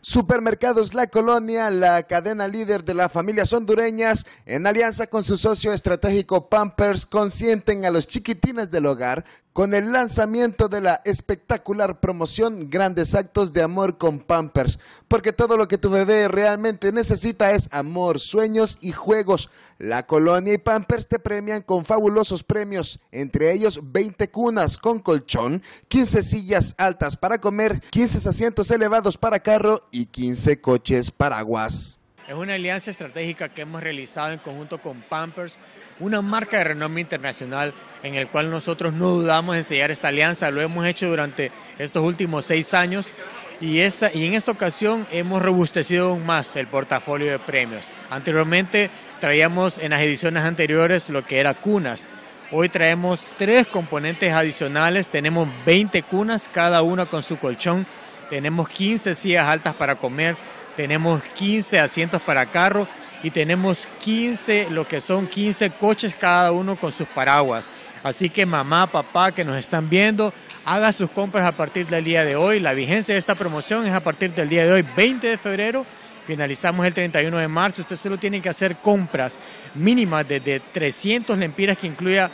Supermercados La Colonia, la cadena líder de las familias hondureñas, en alianza con su socio estratégico Pampers, consienten a los chiquitines del hogar con el lanzamiento de la espectacular promoción Grandes Actos de Amor con Pampers, porque todo lo que tu bebé realmente necesita es amor, sueños y juegos. La colonia y Pampers te premian con fabulosos premios, entre ellos 20 cunas con colchón, 15 sillas altas para comer, 15 asientos elevados para carro y 15 coches paraguas. Es una alianza estratégica que hemos realizado en conjunto con Pampers, una marca de renombre internacional en el cual nosotros no dudamos en sellar esta alianza. Lo hemos hecho durante estos últimos seis años y, y en esta ocasión hemos robustecido aún más el portafolio de premios. Anteriormente traíamos en las ediciones anteriores lo que era cunas. Hoy traemos tres componentes adicionales. Tenemos 20 cunas, cada una con su colchón. Tenemos 15 sillas altas para comer tenemos 15 asientos para carro y tenemos 15, lo que son 15 coches cada uno con sus paraguas. Así que mamá, papá que nos están viendo, haga sus compras a partir del día de hoy. La vigencia de esta promoción es a partir del día de hoy, 20 de febrero. Finalizamos el 31 de marzo. Usted solo tiene que hacer compras mínimas desde 300 lempiras que incluya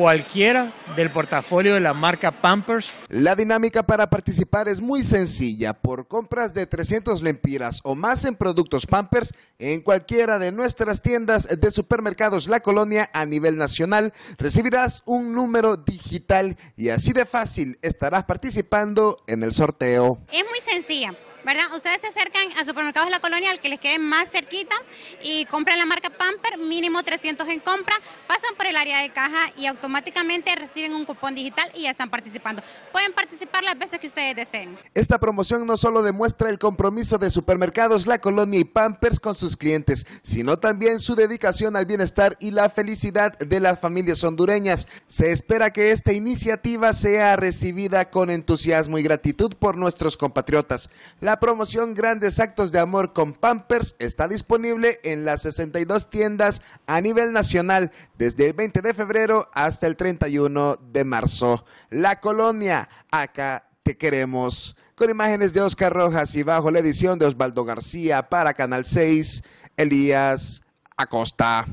cualquiera del portafolio de la marca Pampers. La dinámica para participar es muy sencilla. Por compras de 300 lempiras o más en productos Pampers en cualquiera de nuestras tiendas de supermercados La Colonia a nivel nacional, recibirás un número digital y así de fácil estarás participando en el sorteo. Es muy sencilla. ¿verdad? Ustedes se acercan a Supermercados la Colonia, al que les quede más cerquita, y compran la marca Pamper, mínimo 300 en compra, pasan por el área de caja y automáticamente reciben un cupón digital y ya están participando. Pueden participar las veces que ustedes deseen. Esta promoción no solo demuestra el compromiso de Supermercados La Colonia y Pampers con sus clientes, sino también su dedicación al bienestar y la felicidad de las familias hondureñas. Se espera que esta iniciativa sea recibida con entusiasmo y gratitud por nuestros compatriotas. La la promoción Grandes Actos de Amor con Pampers está disponible en las 62 tiendas a nivel nacional desde el 20 de febrero hasta el 31 de marzo. La colonia, acá te queremos. Con imágenes de Oscar Rojas y bajo la edición de Osvaldo García para Canal 6, Elías Acosta.